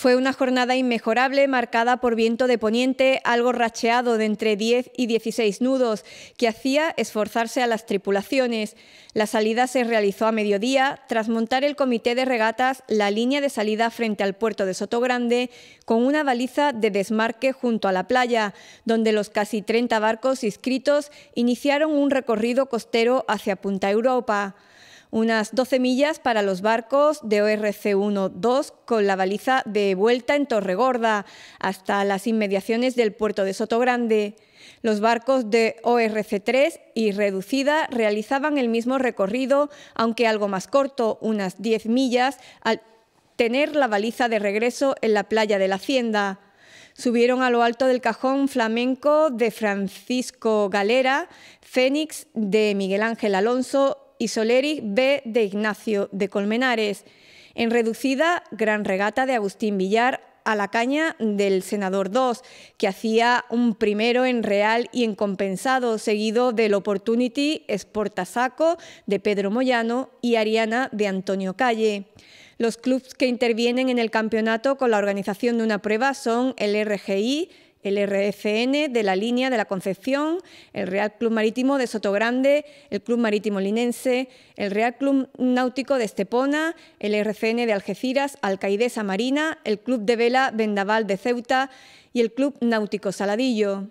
Fue una jornada inmejorable marcada por viento de poniente, algo racheado de entre 10 y 16 nudos, que hacía esforzarse a las tripulaciones. La salida se realizó a mediodía tras montar el comité de regatas la línea de salida frente al puerto de Sotogrande con una baliza de desmarque junto a la playa, donde los casi 30 barcos inscritos iniciaron un recorrido costero hacia Punta Europa unas 12 millas para los barcos de ORC 1-2 con la baliza de vuelta en Torregorda hasta las inmediaciones del puerto de Sotogrande. Los barcos de ORC3 y reducida realizaban el mismo recorrido, aunque algo más corto, unas 10 millas, al tener la baliza de regreso en la playa de la Hacienda. Subieron a lo alto del cajón flamenco de Francisco Galera, Fénix de Miguel Ángel Alonso y Soleri B de Ignacio de Colmenares. En reducida, gran regata de Agustín Villar a la caña del senador 2, que hacía un primero en real y en compensado, seguido del Opportunity Sportasaco de Pedro Moyano y Ariana de Antonio Calle. Los clubes que intervienen en el campeonato con la organización de una prueba son el RGI, el RFN de la línea de la Concepción, el Real Club Marítimo de Sotogrande, el Club Marítimo Linense, el Real Club Náutico de Estepona, el RCN de Algeciras, Alcaidesa Marina, el Club de Vela Vendaval de Ceuta y el Club Náutico Saladillo.